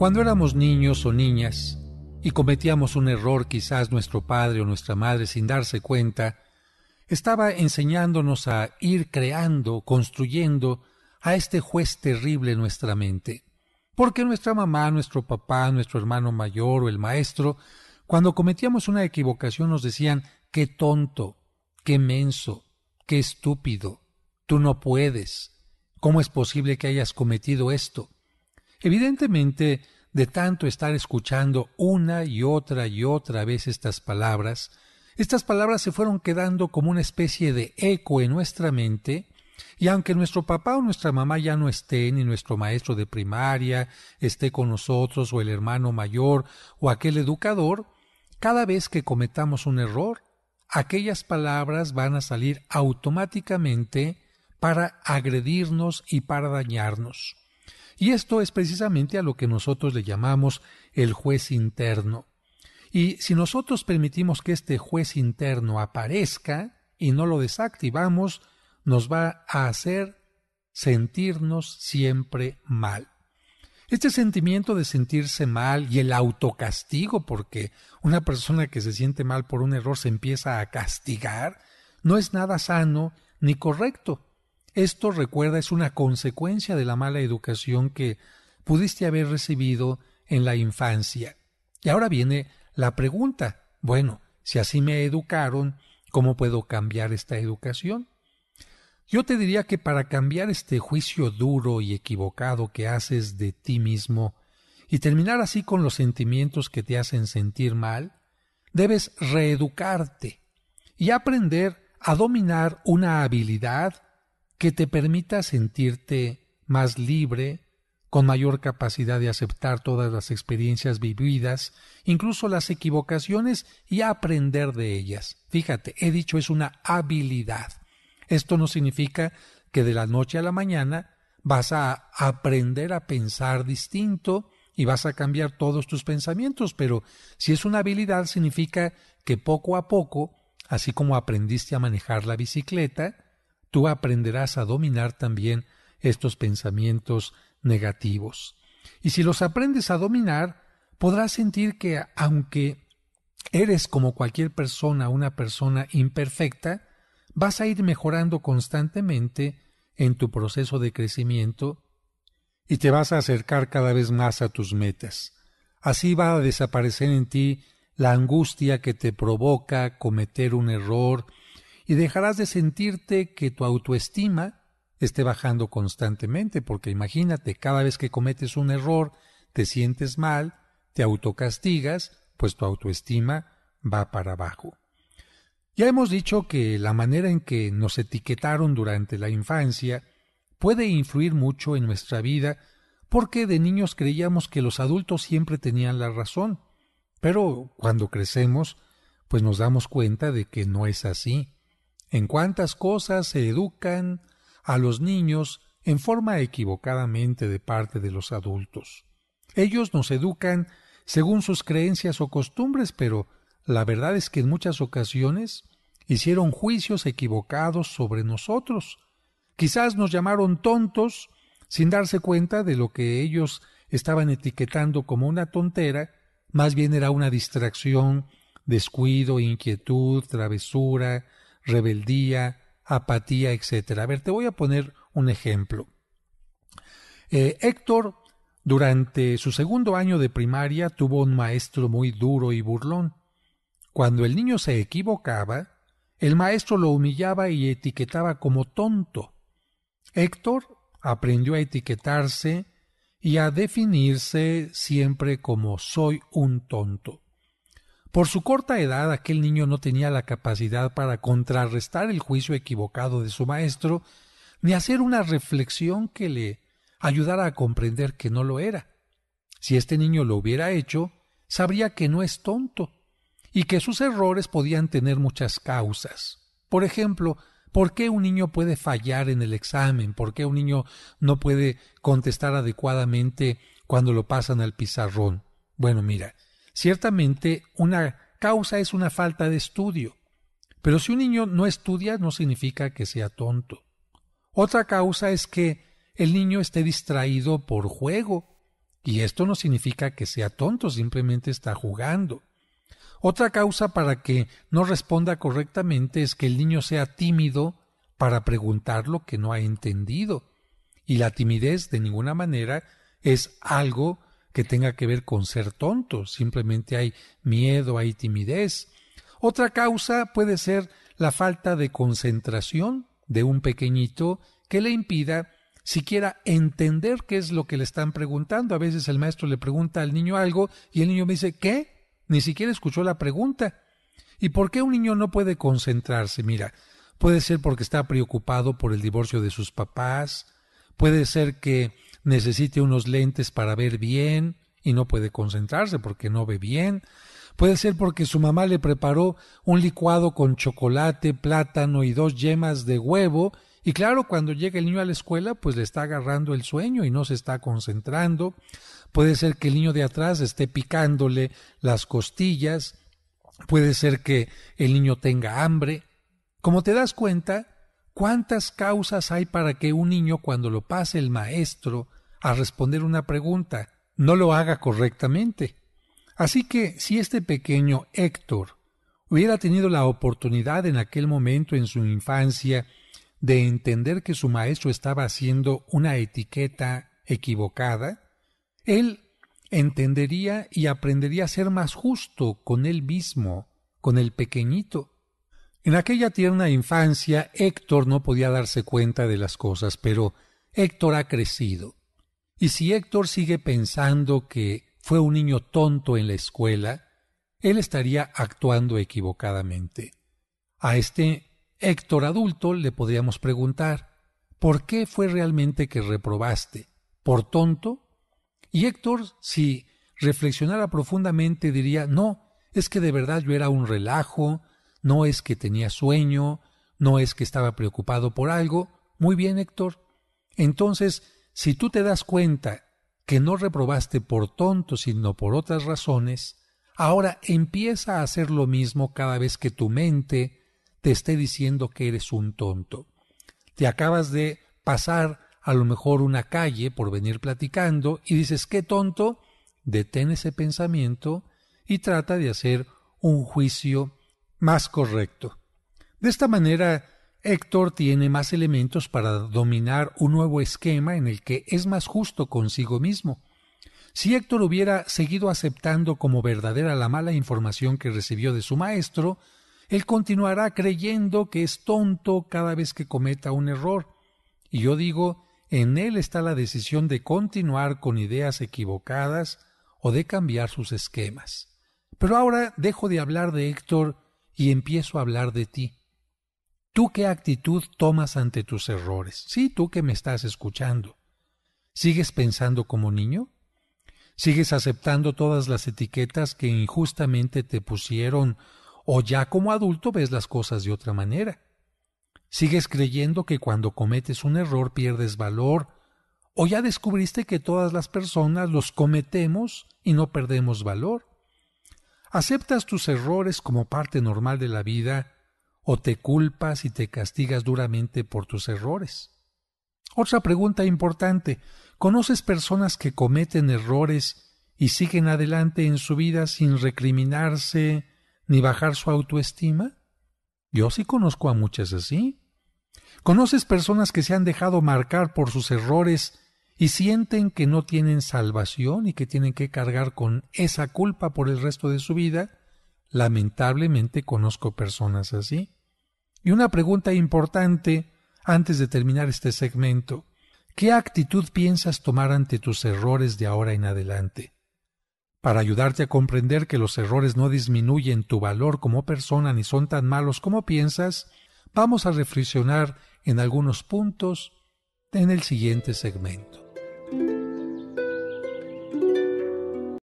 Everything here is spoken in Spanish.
Cuando éramos niños o niñas y cometíamos un error quizás nuestro padre o nuestra madre sin darse cuenta, estaba enseñándonos a ir creando, construyendo a este juez terrible en nuestra mente. Porque nuestra mamá, nuestro papá, nuestro hermano mayor o el maestro, cuando cometíamos una equivocación nos decían, qué tonto, qué menso, qué estúpido, tú no puedes, ¿cómo es posible que hayas cometido esto? Evidentemente, de tanto estar escuchando una y otra y otra vez estas palabras, estas palabras se fueron quedando como una especie de eco en nuestra mente, y aunque nuestro papá o nuestra mamá ya no estén, ni nuestro maestro de primaria esté con nosotros, o el hermano mayor, o aquel educador, cada vez que cometamos un error, aquellas palabras van a salir automáticamente para agredirnos y para dañarnos. Y esto es precisamente a lo que nosotros le llamamos el juez interno. Y si nosotros permitimos que este juez interno aparezca y no lo desactivamos, nos va a hacer sentirnos siempre mal. Este sentimiento de sentirse mal y el autocastigo, porque una persona que se siente mal por un error se empieza a castigar, no es nada sano ni correcto. Esto, recuerda, es una consecuencia de la mala educación que pudiste haber recibido en la infancia. Y ahora viene la pregunta, bueno, si así me educaron, ¿cómo puedo cambiar esta educación? Yo te diría que para cambiar este juicio duro y equivocado que haces de ti mismo y terminar así con los sentimientos que te hacen sentir mal, debes reeducarte y aprender a dominar una habilidad que te permita sentirte más libre, con mayor capacidad de aceptar todas las experiencias vividas, incluso las equivocaciones y aprender de ellas. Fíjate, he dicho es una habilidad. Esto no significa que de la noche a la mañana vas a aprender a pensar distinto y vas a cambiar todos tus pensamientos, pero si es una habilidad significa que poco a poco, así como aprendiste a manejar la bicicleta, tú aprenderás a dominar también estos pensamientos negativos. Y si los aprendes a dominar, podrás sentir que aunque eres como cualquier persona, una persona imperfecta, vas a ir mejorando constantemente en tu proceso de crecimiento y te vas a acercar cada vez más a tus metas. Así va a desaparecer en ti la angustia que te provoca cometer un error, y dejarás de sentirte que tu autoestima esté bajando constantemente, porque imagínate, cada vez que cometes un error, te sientes mal, te autocastigas, pues tu autoestima va para abajo. Ya hemos dicho que la manera en que nos etiquetaron durante la infancia puede influir mucho en nuestra vida porque de niños creíamos que los adultos siempre tenían la razón, pero cuando crecemos, pues nos damos cuenta de que no es así en cuántas cosas se educan a los niños en forma equivocadamente de parte de los adultos. Ellos nos educan según sus creencias o costumbres, pero la verdad es que en muchas ocasiones hicieron juicios equivocados sobre nosotros. Quizás nos llamaron tontos sin darse cuenta de lo que ellos estaban etiquetando como una tontera, más bien era una distracción, descuido, inquietud, travesura, rebeldía, apatía, etc. A ver, te voy a poner un ejemplo. Eh, Héctor, durante su segundo año de primaria, tuvo un maestro muy duro y burlón. Cuando el niño se equivocaba, el maestro lo humillaba y etiquetaba como tonto. Héctor aprendió a etiquetarse y a definirse siempre como soy un tonto. Por su corta edad, aquel niño no tenía la capacidad para contrarrestar el juicio equivocado de su maestro, ni hacer una reflexión que le ayudara a comprender que no lo era. Si este niño lo hubiera hecho, sabría que no es tonto y que sus errores podían tener muchas causas. Por ejemplo, ¿por qué un niño puede fallar en el examen? ¿Por qué un niño no puede contestar adecuadamente cuando lo pasan al pizarrón? Bueno, mira, Ciertamente, una causa es una falta de estudio, pero si un niño no estudia no significa que sea tonto. Otra causa es que el niño esté distraído por juego, y esto no significa que sea tonto, simplemente está jugando. Otra causa para que no responda correctamente es que el niño sea tímido para preguntar lo que no ha entendido. Y la timidez de ninguna manera es algo que tenga que ver con ser tonto, simplemente hay miedo, hay timidez. Otra causa puede ser la falta de concentración de un pequeñito que le impida siquiera entender qué es lo que le están preguntando. A veces el maestro le pregunta al niño algo y el niño me dice, ¿qué? Ni siquiera escuchó la pregunta. ¿Y por qué un niño no puede concentrarse? Mira, puede ser porque está preocupado por el divorcio de sus papás, puede ser que necesite unos lentes para ver bien y no puede concentrarse porque no ve bien. Puede ser porque su mamá le preparó un licuado con chocolate, plátano y dos yemas de huevo y claro, cuando llega el niño a la escuela, pues le está agarrando el sueño y no se está concentrando. Puede ser que el niño de atrás esté picándole las costillas. Puede ser que el niño tenga hambre. Como te das cuenta, ¿Cuántas causas hay para que un niño cuando lo pase el maestro a responder una pregunta no lo haga correctamente? Así que si este pequeño Héctor hubiera tenido la oportunidad en aquel momento en su infancia de entender que su maestro estaba haciendo una etiqueta equivocada, él entendería y aprendería a ser más justo con él mismo, con el pequeñito, en aquella tierna infancia Héctor no podía darse cuenta de las cosas, pero Héctor ha crecido. Y si Héctor sigue pensando que fue un niño tonto en la escuela, él estaría actuando equivocadamente. A este Héctor adulto le podríamos preguntar, ¿por qué fue realmente que reprobaste? ¿Por tonto? Y Héctor, si reflexionara profundamente, diría, no, es que de verdad yo era un relajo, no es que tenía sueño, no es que estaba preocupado por algo. Muy bien, Héctor. Entonces, si tú te das cuenta que no reprobaste por tonto, sino por otras razones, ahora empieza a hacer lo mismo cada vez que tu mente te esté diciendo que eres un tonto. Te acabas de pasar a lo mejor una calle por venir platicando y dices, qué tonto, detén ese pensamiento y trata de hacer un juicio más correcto. De esta manera, Héctor tiene más elementos para dominar un nuevo esquema en el que es más justo consigo mismo. Si Héctor hubiera seguido aceptando como verdadera la mala información que recibió de su maestro, él continuará creyendo que es tonto cada vez que cometa un error. Y yo digo, en él está la decisión de continuar con ideas equivocadas o de cambiar sus esquemas. Pero ahora dejo de hablar de Héctor y empiezo a hablar de ti. ¿Tú qué actitud tomas ante tus errores? Sí, tú que me estás escuchando. ¿Sigues pensando como niño? ¿Sigues aceptando todas las etiquetas que injustamente te pusieron o ya como adulto ves las cosas de otra manera? ¿Sigues creyendo que cuando cometes un error pierdes valor o ya descubriste que todas las personas los cometemos y no perdemos valor? ¿Aceptas tus errores como parte normal de la vida o te culpas y te castigas duramente por tus errores? Otra pregunta importante. ¿Conoces personas que cometen errores y siguen adelante en su vida sin recriminarse ni bajar su autoestima? Yo sí conozco a muchas así. ¿Conoces personas que se han dejado marcar por sus errores y sienten que no tienen salvación y que tienen que cargar con esa culpa por el resto de su vida, lamentablemente conozco personas así. Y una pregunta importante antes de terminar este segmento. ¿Qué actitud piensas tomar ante tus errores de ahora en adelante? Para ayudarte a comprender que los errores no disminuyen tu valor como persona ni son tan malos como piensas, vamos a reflexionar en algunos puntos en el siguiente segmento.